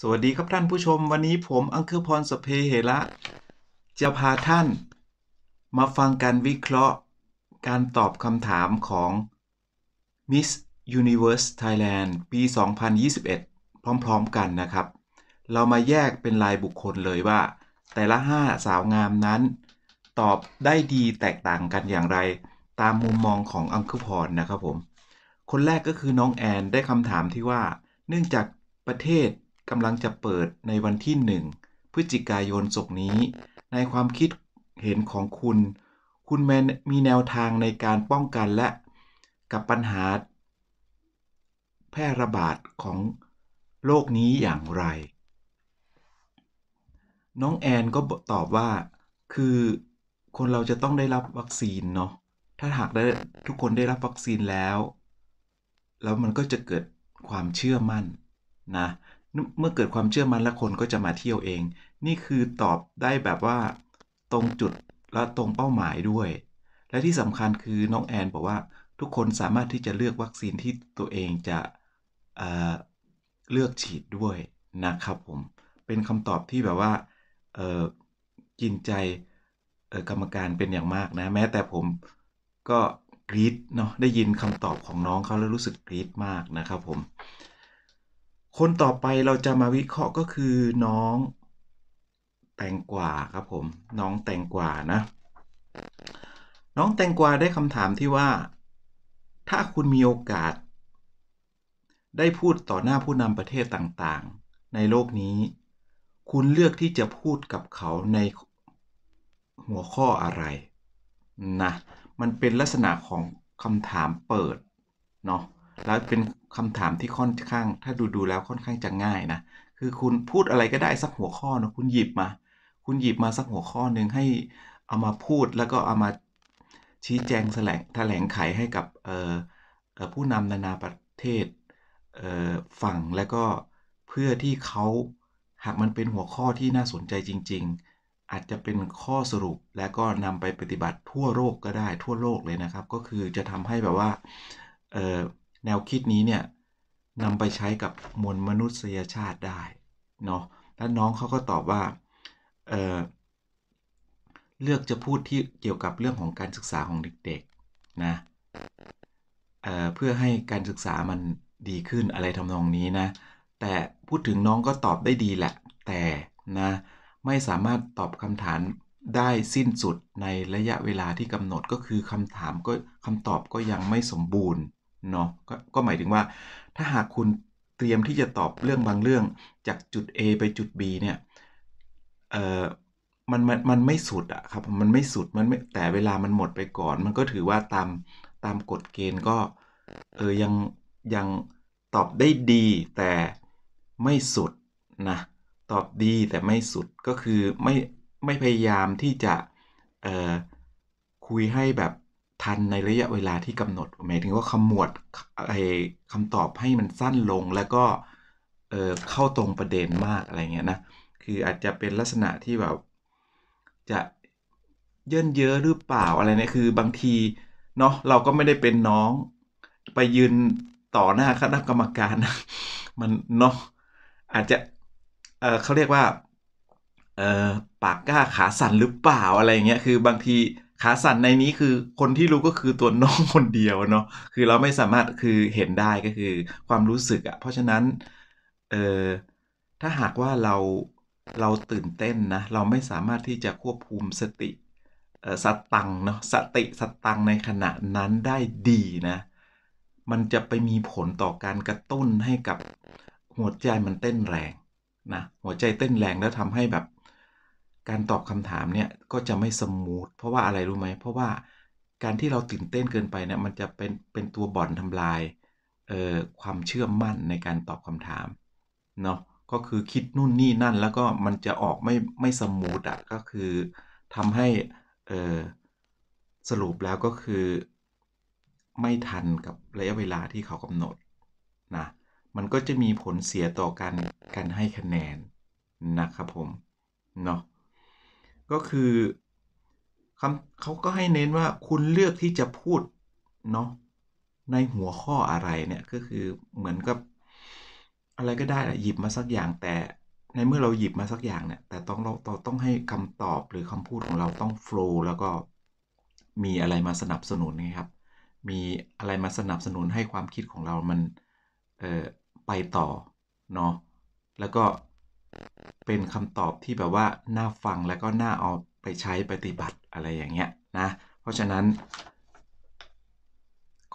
สวัสดีครับท่านผู้ชมวันนี้ผมอังคือพรสเพเหระจะพาท่านมาฟังการวิเคราะห์ การตอบคำถามของ Miss Universe Thailand ปี 2021 พร้อมๆกันนะครับ เรามาแยกเป็นรายบุคคลเลยว่า แต่ละ 5 สาวงามนั้น ตอบได้ดีแตกต่างกันอย่างไร ตามมุมมองของอังคุพรนะครับผม คนแรกก็คือน้องแอนได้คำถามที่ว่า เนื่องจากประเทศกำลังจะเปิดในวันที่หนึ่งพฤศจิกายนศกนี้ ในความคิดเห็นของคุณ คุณแมนมีแนวทางในการป้องกันและกับปัญหา แพร่ระบาดของโรคนี้อย่างไร น้องแอนก็ตอบว่าคือคนเราจะต้องได้รับวัคซีนเนาะถ้าหากได้ทุกคนได้รับวัคซีนแล้ว แล้วมันก็จะเกิดความเชื่อมั่นนะเมื่อเกิดความเชื่อมั่นแล้วคนก็จะมาเที่ยวเอง นี่คือตอบได้แบบว่าตรงจุดและตรงเป้าหมายด้วย และที่สำคัญคือน้องแอนบอกว่าทุกคนสามารถที่จะเลือกวัคซีนที่ตัวเองจะเเลือกฉีดด้วยนะครับผม เป็นคำตอบที่แบบว่ากินใจกรรมการเป็นอย่างมากนะแม้แต่ผมก็กรี๊ดเนาะได้ยินคำตอบของน้องเขาแล้วรู้สึกกรี๊ดมากนะครับผมคนต่อไปเราจะมาวิเคราะห์ก็คือน้องแตงกวาครับผม น้องแตงกวานะน้องแตงกวาได้คำถามที่ว่า ถ้าคุณมีโอกาสได้พูดต่อหน้าผู้นำประเทศต่างๆ ในโลกนี้ คุณเลือกที่จะพูดกับเขาในหัวข้ออะไรนะมันเป็นลักษณะของคำถามเปิดเนาะแล้วเป็นคำถามที่ค่อนข้างถ้าดูดูแล้วค่อนข้างจะง่ายนะ คือคุณพูดอะไรก็ได้สักหัวข้อนะคุณหยิบมา คุณหยิบมาสักหัวข้อหนึ่งให้เอามาพูดแล้วก็เอามาชี้แจงแถลงแถลงไขให้กับผู้นำนานาประเทศฟังแล้วก็เพื่อที่เขาหากมันเป็นหัวข้อที่น่าสนใจจริงๆ อาจจะเป็นข้อสรุปและก็นำไปปฏิบัติทั่วโลกก็ได้ทั่วโลกเลยนะครับ ก็คือจะทำให้แบบว่าแนวคิดนี้เนี่ยนำไปใช้กับมวลมนุษยชาติได้เนาะแล้วน้องเขาก็ตอบว่าเเลือกจะพูดที่เกี่ยวกับเรื่องของการศึกษาของเด็กๆนะเเพื่อให้การศึกษามันดีขึ้นอะไรทำนองนี้นะ แต่พูดถึงน้องก็ตอบได้ดีแหละ แต่นะไม่สามารถตอบคำถามได้สิ้นสุดในระยะเวลาที่กำหนดก็คือคำถามก็คำตอบก็ยังไม่สมบูรณ์เนาะกก็หมายถึงว่าถ้าหากคุณเตรียมที่จะตอบเรื่องบางเรื่องจากจุด A ไปจุด B เนี่ยเอ่อมันมันมันไม่สุดอะครับมันไม่สุดมันไม่แต่เวลามันหมดไปก่อน มันก็ถือว่าตามตามกฎเกณฑ์ก็เออยังยังตอบได้ดีแต่ไม่สุดนะตอบดีแต่ไม่สุดก็คือไม่ไม่พยายามที่จะเอ่อคุยให้แบบทันในระยะเวลาที่กำหนดหมายถึงว่าขมวดไอคำตอบให้มันสั้นลงแล้วก็เออเข้าตรงประเด็นมากอะไรเงี้ยนะคืออาจจะเป็นลักษณะที่แบบจะเยินเยอะหรือเปล่าอะไรเนี่ยคือบางทีเนาะเราก็ไม่ได้เป็นน้องไปยืนต่อหน้าคณะกรรมการ มันเนาะอาจจะเออเขาเรียกว่าเออปากกล้าขาสั่นหรือเปล่าอะไรเงี้ยคือบางทีขาสั่นในนี้คือคนที่รู้ก็คือตัวน้องคนเดียวเนาะคือเราไม่สามารถคือเห็นได้ก็คือความรู้สึกอะเพราะฉะนั้น เออถ้าหากว่าเรา เราตื่นเต้นนะเราไม่สามารถที่จะควบคุมสติสตังเนาะสติสตังในขณะนั้นได้ดีนะมันจะไปมีผลต่อการกระตุ้นให้กับหัวใจมันเต้นแรงนะหัวใจเต้นแรงแล้วทำให้แบบการตอบคำถามเนี่ยก็จะไม่สมูทเพราะว่าอะไรรู้ไหมเพราะว่าการที่เราตื่นเต้นเกินไปเนี่ยมันจะเป็นเป็นตัวบ่อนทำลายเอ่อความเชื่อมั่นในการตอบคำถามเนาะก็คือคิด นู่นนี่ นั่นแล้วก็ มันจะออกไม่ไม่สมูทอ่ะก็คือทำให้เอ่อสรุปแล้วก็คือ ไม่ทันกับระยะเวลาที่เขากำหนดนะมันก็จะมีผลเสียต่อการการให้คะแนนนะครับผมเนาะก็คือคำเขาก็ให้เน้นว่าคุณเลือกที่จะพูดเนาะในหัวข้ออะไรเนี่ยก็คือเหมือนกับอะไรก็ได้แหละหยิบมาสักอย่าง แต่ในเมื่อเราหยิบมาสักอย่างเนี่ยแต่ต้องเราต้องให้คำตอบหรือคำพูดของเราต้องโฟล์แล้วก็มีอะไรมาสนับสนุนนะครับ มีอะไรมาสนับสนุนให้ความคิดของเรามันเอ่อไปต่อเนาะแล้วก็เป็นคำตอบที่แบบว่าน่าฟังแล้วก็น่าเอาไปใช้ปฏิบัติอะไรอย่างเงี้ยนะเพราะฉะนั้น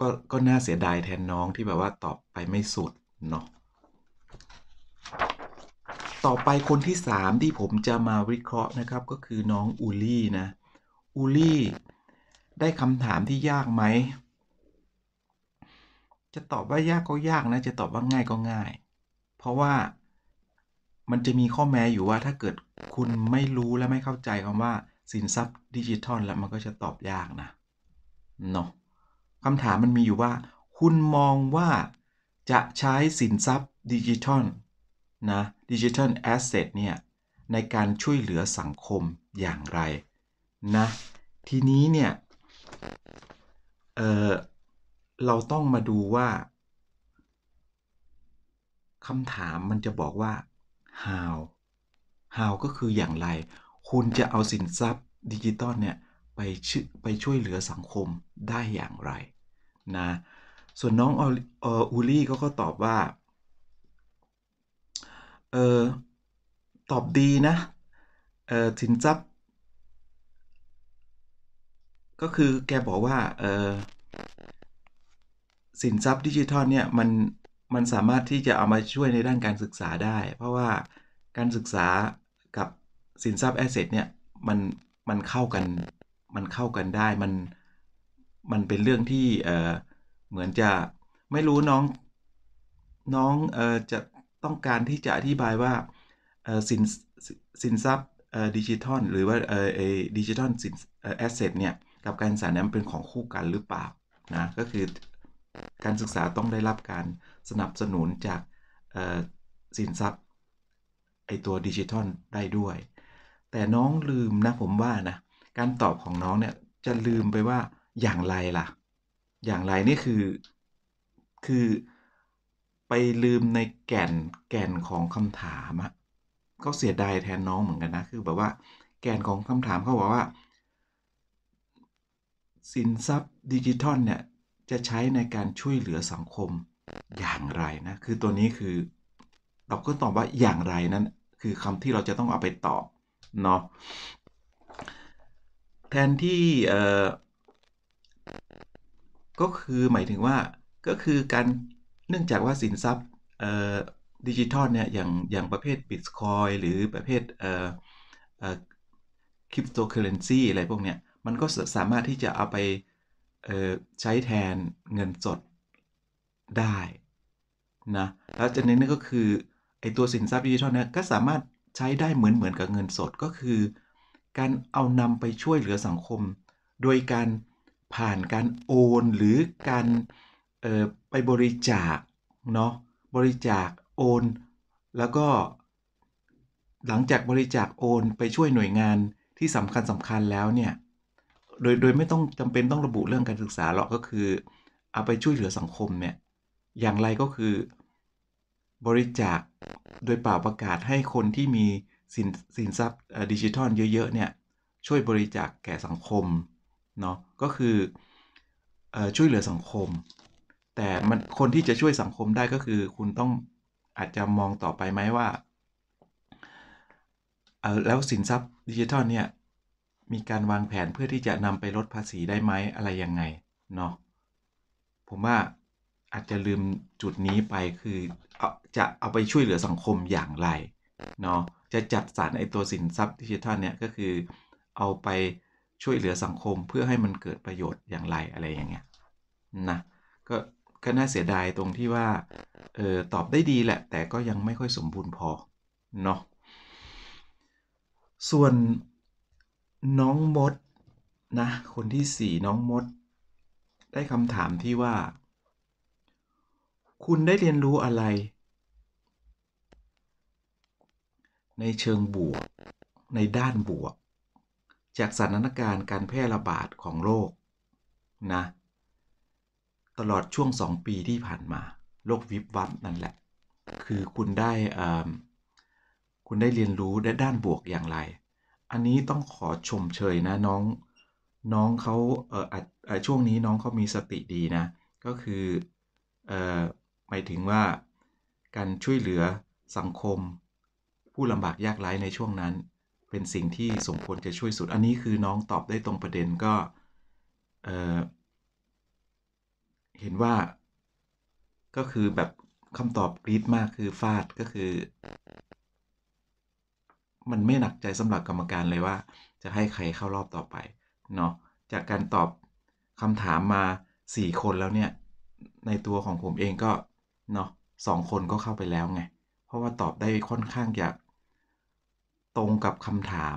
ก็ก็น่าเสียดายแทนน้องที่แบบว่าตอบไปไม่สุดเนาะต่อไปคนที่3ที่ผมจะมาวิเคราะห์นะครับก็คือน้องอูลี่นะอูลี่ได้คำถามที่ยากไหม จะตอบว่ายากก็ยากนะ จะตอบว่าง่ายก็ง่าย เพราะว่ามันจะมีข้อแม้อยู่ว่าถ้าเกิดคุณไม่รู้และไม่เข้าใจคำว่าสินทรัพย์ดิจิทัลแล้วมันก็จะตอบยากนะเนาะคำถามมันมีอยู่ว่า คุณมองว่าจะใช้สินทรัพย์ดิจิทัลนะดิจิทัลแอสเซทเนี่ยในการช่วยเหลือสังคมอย่างไรนะทีนี้เนี่ยเออเราต้องมาดูว่าคำถามมันจะบอกว่า how how ก็คืออย่างไร คุณจะเอาสินทรัพย์ดิจิตอลเนี่ยไปช่ไปช่วยเหลือสังคมได้อย่างไรนะ ส่วนน้องอูลี่เขาก็ตอบว่าเออตอบดีนะเออสินทรัพย์ก็คือแกบอกว่าเออสินทรัพย์ดิจิทัลเนี่ยมันมันสามารถที่จะเอามาช่วยในด้านการศึกษาได้ เพราะว่าการศึกษากับสินทรัพย์แอสเซทเนี่ยมันมันเข้ากันมันเข้ากันได้มันมันเป็นเรื่องที่เออเหมือนจะไม่รู้น้องน้องเออจะต้องการที่จะอธิบายว่าเออสินสินทรัพย์ดิจิทัลหรือว่าเออดิจิทัลสินแอสเซทเนี่ยกับการสานนันเป็นของคู่กันหรือเปล่านะก็คือการศึกษาต้องได้รับการสนับสนุนจากสินทรัพย์ไอตัวดิจิทัลได้ด้วย แต่น้องลืมนะผมว่านะการตอบของน้องเนี่ยจะลืมไปว่าอย่างไรล่ะ อย่างไรนี่คือคือไปลืมในแก่นแก่นของคำถามอะก็เสียดายแทนน้องเหมือนกันนะคือแบบว่าแก่นของคำถามเขาบอกว่า สินทรัพย์ดิจิทัลเนี่ยจะใช้ในการช่วยเหลือสังคมอย่างไรนะ คือตัวนี้คือเราก็ตอบว่าอย่างไรนั้นคือคำที่เราจะต้องเอาไปตอบเนาะแทนที่ เอ่อ ก็คือหมายถึงว่าก็คือการเนื่องจากว่าสินทรัพย์เอ่อดิจิทัลเนี่ยอย่างอย่างประเภทบิตคอยหรือประเภทเอ่อเอ่อคริปโตเคอเรนซีอะไรพวกเนี้ยมันก็สามารถที่จะเอาไปใช้แทนเงินสดได้นะ แล้วจากนั้นก็คือไอตัวสินทรัพย์ดิจิทัลเนี่ยก็สามารถใช้ได้เหมือนเหมือนกับเงินสดก็คือการเอานำไปช่วยเหลือสังคม โดยการผ่านการโอน หรือการไปบริจาคเนาะบริจาคโอน แล้วก็หลังจากบริจาคโอนไปช่วยหน่วยงานที่สำคัญสำคัญแล้วเนี่ยโดย โดยไม่ต้องจำเป็นต้องระบุเรื่องการศึกษาหรอกก็คือ เอาไปช่วยเหลือสังคมเนี่ยอย่างไรก็คือบริจาคโดยเปล่าประกาศให้คนที่มีสินสินทรัพย์ดิจิทัลเยอะๆเนี่ยช่วยบริจาคแก่สังคมเนาะก็คืออช่วยเหลือสังคม แต่มันคนที่จะช่วยสังคมได้ก็คือ คุณต้องอาจจะมองต่อไปไหมว่า แล้วสินทรัพย์ดิจิทัลเนี่ยมีการวางแผนเพื่อที่จะนำไปลดภาษีได้ไหมอะไรยังไงเนาะผมว่าอาจจะลืมจุดนี้ไปคืออจะเอาไปช่วยเหลือสังคมอย่างไรเนาะจะจัดสรรไอตัวสินทรัพย์ดิจิทัลเนี่ยก็คือเอาไปช่วยเหลือสังคมเพื่อให้มันเกิดประโยชน์อย่างไรอะไรอย่างเงี้ยนะก็ก็น่าเสียดายตรงที่ว่าเออตอบได้ดีแหละ แต่ก็ยังไม่ค่อยสมบูรณ์พอเนาะส่วนน้องมดนะคนที่สี่น้องมด ได้คำถามที่ว่า คุณได้เรียนรู้อะไร ในเชิงบวกในด้านบวก จากสถานการณ์การแพร่ระบาดของโรคนะตลอดช่วงสองปีที่ผ่านมาโรควิบวับนั่นแหละ คือคุณได้คุณได้เรียนรู้ด้านบวกอย่างไรอันนี้ต้องขอชมเชยนะ น้องน้องเขาเอออช่วงนี้น้องเขามีสติดีนะ ก็คือเออหมายถึงว่าการช่วยเหลือสังคม ผู้ลำบากยากไร้ในช่วงนั้นเป็นสิ่งที่สมควรจะช่วยสุด อันนี้คือน้องตอบได้ตรงประเด็นก็เออเห็นว่า ก็คือแบบคำตอบกรี๊ดมากคือฟาดก็คือมันไม่หนักใจสำหรับกรรมการเลยว่า จะให้ใครเข้ารอบต่อไปเนาะ จากการตอบคำถามมา 4 คนแล้วเนี่ย ในตัวของผมเองก็เนาะสองคนก็เข้าไปแล้วไง เพราะว่าตอบได้ค่อนข้างจะตรงกับคำถาม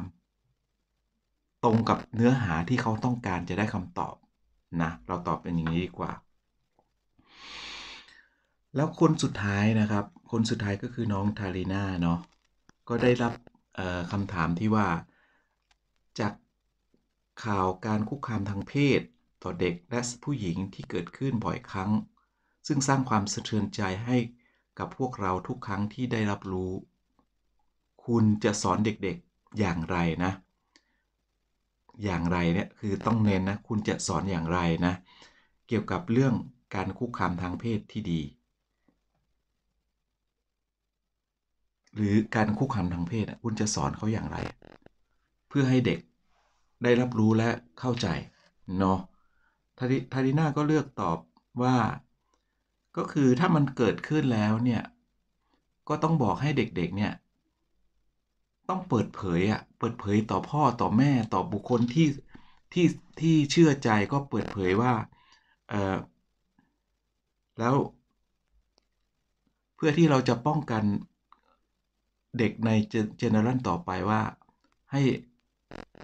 ตรงกับเนื้อหาที่เขาต้องการจะได้คำตอบนะ เราตอบเป็นอย่างนี้ดีกว่า แล้วคนสุดท้ายนะครับ คนสุดท้ายก็คือน้องทารีนาเนาะก็ได้รับคำถามที่ว่า จากข่าวการคุกคามทางเพศ ต่อเด็กและผู้หญิงที่เกิดขึ้นบ่อยครั้ง ซึ่งสร้างความสะเทือนใจให้กับพวกเราทุกครั้งที่ได้รับรู้ คุณจะสอนเด็กๆอย่างไรนะ อย่างไรเนี่ยคือต้องเน้นนะ คุณจะสอนอย่างไรนะ เกี่ยวกับเรื่องการคุกคามทางเพศที่ดีหรือการคุกคามทางเพศคุณจะสอนเขาอย่างไร เพื่อให้เด็กได้รับรู้และเข้าใจเนาะทาริน่าก็เลือกตอบว่า ก็คือถ้ามันเกิดขึ้นแล้วเนี่ยก็ต้องบอกให้เด็กๆเนี่ยต้องเปิดเผยอะเปิดเผยต่อพ่อต่อแม่ต่อบุคคลที่ที่ที่เชื่อใจก็เปิดเผยว่าเออแล้ว เพื่อที่เราจะป้องกันเด็กในเจเนอเรชันต่อไปว่าให้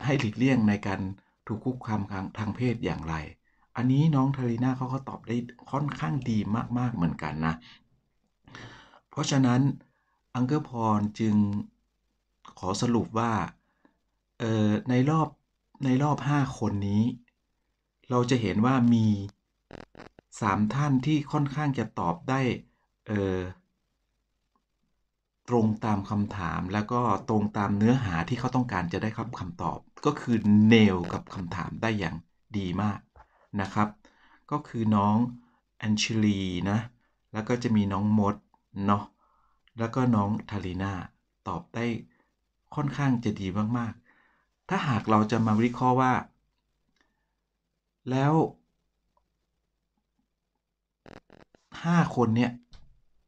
ให้หลีกเลี่ยงในการถูกคุกคามทางทางเพศอย่างไร อันนี้น้องทารีนาเขาก็ตอบได้ค่อนข้างดีมาก ๆ เหมือนกันนะ เพราะฉะนั้นอังเกอร์พรจึงขอสรุปว่าในรอบในรอบ 5 คนนี้ เราจะเห็นว่ามี 3 ท่านที่ค่อนข้างจะตอบได้ตรง ตามคำถามแล้ว ก็ตรงตามเนื้อหาที่เขาต้องการจะได้ครับคำตอบ ก็คือเนลกับคำถามได้อย่างดีมากนะครับ ก็คือน้องแอนเชลีนะแล้วก็จะมีน้องมดเนาะแล้วก็น้องทารีนาตอบได้ค่อนข้างจะดีมาก ๆ ถ้าหากเราจะมาวิเคราะห์ว่า แล้วห้าคน เนี่ย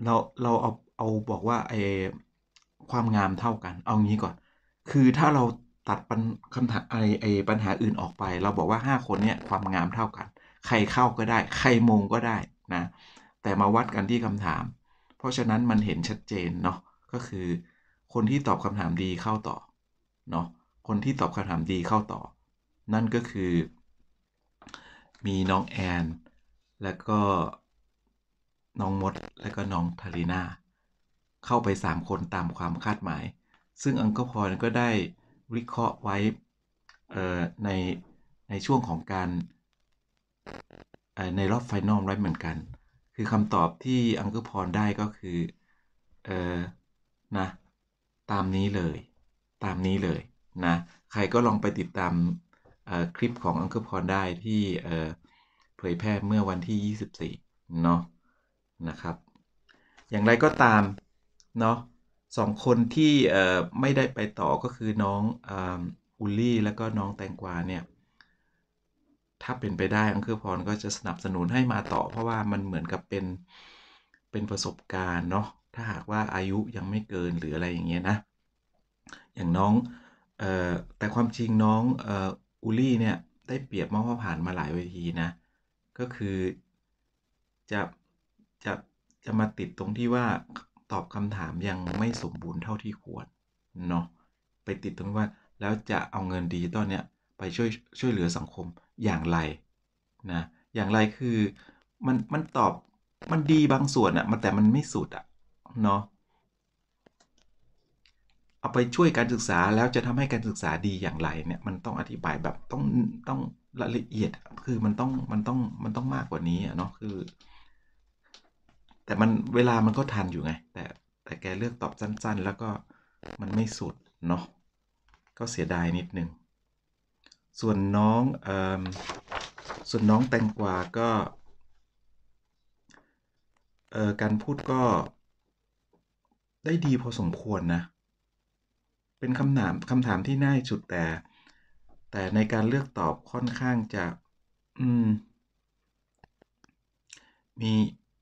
เราเราเอาเอาบอกว่าไอความงามเท่ากัน เอางี้ก่อนคือถ้าเราตัดปัญคำถามไอไอปัญหาอื่นออกไป เราบอกว่า 5 คนเนี่ยความงามเท่ากัน ใครเข้าก็ได้ ใครมงก็ได้นะแต่มาวัดกันที่คำถาม เพราะฉะนั้นมันเห็นชัดเจนเนาะก็คือ คนที่ตอบคำถามดีเข้าต่อเนาะคนที่ตอบคำถามดีเข้าต่อ นั่นก็คือ มีน้องแอนแล้วก็น้องมดแล้วก็น้องทารีนาเข้าไป 3 คนตามความคาดหมาย ซึ่งอังกพรก็ได้วิเคราะห์ไว้ในในช่วงของการในรอบไฟนอลไว้เหมือนกัน คือคำตอบที่อังกพรได้ก็คือเออนะตามนี้เลย ตามนี้เลยนะใครก็ลองไปติดตามคลิปของอังกพรได้ที่เผยแพร่เมื่อวันที่ 24เนาะนะครับ อย่างไรก็ตามเนาะสองคนที่ไม่ได้ไปต่อก็คือน้องอุลลี่แล้วก็ น้องแตงกวาเนี่ยถ้าเป็นไปได้อังคือพรก็จะสนับสนุนให้มาต่อ เพราะว่ามันเหมือนกับเป็นเป็นประสบการณ์เนาะถ้าหากว่าอายุยังไม่เกินหรืออะไรอย่างเงี้ยนะอย่างน้องออแต่ความจริงน้องอุลลี่เนี่ยได้เปรียบมากว่าผ่านมาหลายเวทีนะก็คือจะจะจะมาติดตรงที่ว่าตอบคำถามยังไม่สมบูรณ์เท่าที่ควรเนาะไปติดตรงว่าแล้วจะเอาเงินดิจิตอลเนี่ยไปช่วยช่วยเหลือสังคมอย่างไรนะอย่างไรคือมันมันตอบมันดีบางส่วนอะมันแต่มันไม่สุดอะเนาะเอาไปช่วยการศึกษาแล้วจะทำให้การศึกษาดีอย่างไรเนี่ยมันต้องอธิบายแบบต้องต้องละเอียดคือมันต้องมันต้องมันต้องมากกว่านี้เนาะคือแต่มันเวลามันก็ทันอยู่ไง แต่แต่แกเลือกตอบสั้น ๆ แล้วก็มันไม่สุด เนาะก็เสียดายนิดนึงส่วนน้อง เอ่อ ส่วนน้องแตงกวาก็ เอ่อการพูดก็ได้ดีพอสมควรนะ เป็นคำถามคำถามที่น่าจุดแต่ แต่ในการเลือกตอบค่อนข้างจะมมี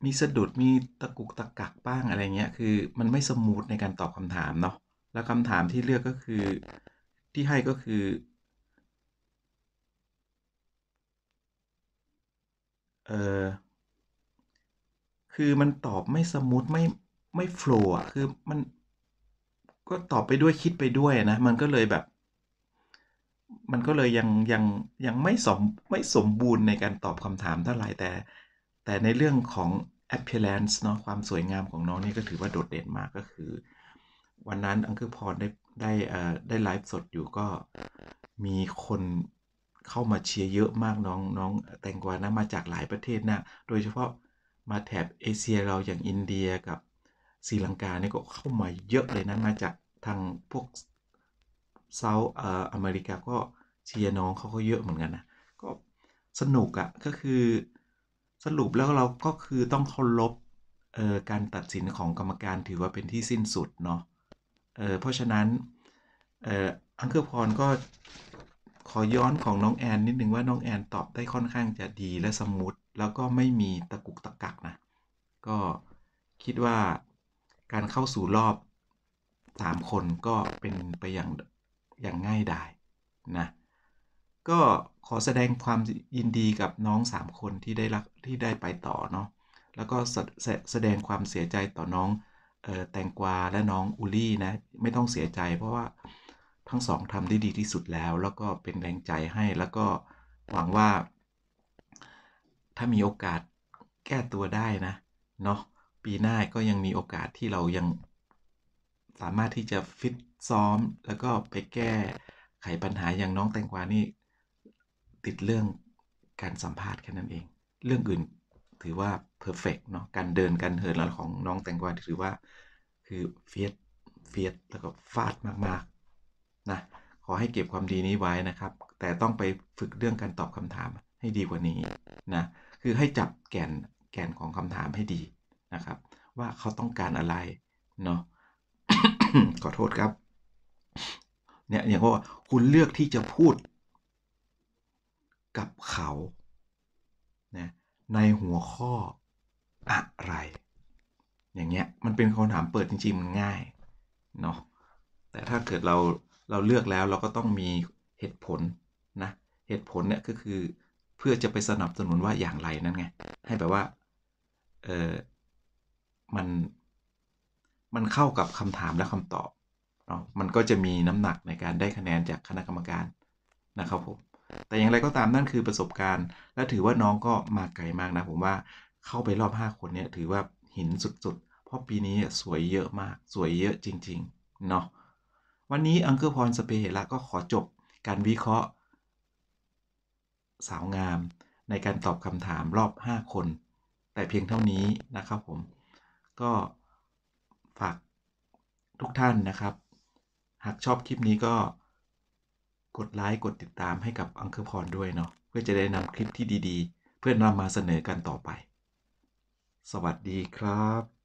มีสะดุด มีตะกุกตะกักบ้างอะไรเงี้ย คือมันไม่สมูทในการตอบคำถามเนาะ แล้วคำถามที่เลือกก็คือที่ให้ก็คือ เออคือมันตอบไม่สมูทไม่ไม่โฟล์อะคือมันก็ตอบไปด้วยคิดไปด้วยนะ มันก็เลยแบบ มันก็เลยยังยังยังไม่สมไม่สมบูรณ์ในการตอบคำถามเท่าไหร่แต่แต่ในเรื่องของ appearance เนาะความสวยงามของน้องนี่ก็ถือว่าโดดเด่นมากก็คือ วันนั้นอังคือพรได้ได้ได้ไลฟ์สดอยู่ก็มีคนเข้ามาเชียร์เยอะมากน้องน้อง แตงกวานะมาจากหลายประเทศนะ โดยเฉพาะมาแถบเอเชียเราอย่างอินเดียกับศรีลังกาเนี่ยก็เข้ามาเยอะเลยนะมาจากทางพวกเซาทออเมริกาก็เชียร์น้องเขาก็เยอะเหมือนกันนะก็สนุกอะ่ะก็คือสรุปแล้วเราก็คือต้องเคารพการตัดสินของกรรมการถือว่าเป็นที่สิ้นสุดเนาะเเพราะฉะนั้นอังเกอร์พรก็ขอย้อนของน้องแอนนิดนึงว่าน้องแอนตอบได้ค่อนข้างจะดีและสมุดแล้วก็ไม่มีตะกุกตะกักนะก็คิดว่าการเข้าสู่รอบ 3 คนก็เป็นไปอย่างอย่างง่ายดายนะก็ขอแสดงความยินดีกับน้องสามคนที่ได้รักที่ได้ไปต่อเนาะแล้วก็แสดงความเสียใจต่อน้องออแตงกวาและน้องอุลี่นะไม่ต้องเสียใจเพราะว่าทั้งสองทำได้ดีที่สุดแล้ว แล้วก็เป็นแรงใจให้แล้วก็หวังว่า ถ้ามีโอกาสแก้ตัวได้นะเนาะปีหน้าก็ยังมีโอกาสที่เรายังสามารถที่จะฟิตซ้อม แล้วก็ไปแก้ไขปัญหาอย่างน้องแตงกวานี่ติดเรื่องการสัมภาษณ์แค่นั้นเอง เรื่องอื่นถือว่าเพอร์เฟกเนาะการเดินการเหินแล้วของน้องแตงกวาถือว่าคือเฟียสเฟียสแล้วก็ฟาดมากๆนะขอให้เก็บความดีนี้ไว้นะครับ แต่ต้องไปฝึกเรื่องการตอบคำถามให้ดีกว่านี้นะคือให้จับแกนแกนของคำถามให้ดีนะครับ ว่าเขาต้องการอะไรเนาะขอโทษครับเนี่ยอย่างว่าคุณเลือกที่จะพูดกับเขานะในหัวข้ออะไร อย่างเงี้ยมันเป็นคำถามเปิดจริงๆ มันง่ายเนาะแต่ถ้าเกิดเราเราเลือกแล้วเราก็ต้องมีเหตุผลนะเหตุผลเนี่ยก็คือเพื่อจะไปสนับสนุนว่าอย่างไรนั่นไง ให้แบบว่าเออมันมัน เข้ากับคำถามและคำตอบเนาะมันก็จะมีน้ำหนักในการได้คะแนนจากคณะกรรมการนะครับผมแต่อย่างไรก็ตามนั่นคือประสบการณ์ และถือว่าน้องก็มาไกลมากนะผมว่าเข้าไปรอบ 5 คนเนี่ยถือว่าหินสุดๆเพราะปีนี้สวยเยอะมากสวยเยอะจริงๆ เนาะวันนี้อังเกอร์พรสเปเฮละก็ขอจบการวิเคราะห์สาวงามในการตอบคำถามรอบ 5 คน แต่เพียงเท่านี้นะครับผม ก็ ฝาก ทุกท่านนะครับ หากชอบคลิปนี้ก็กดไลค์ กดติดตามให้กับอังเคร์พรด้วยเนาะเพื่อจะได้นำคลิปที่ดี ๆ เพื่อนำมาเสนอกันต่อไป สวัสดีครับ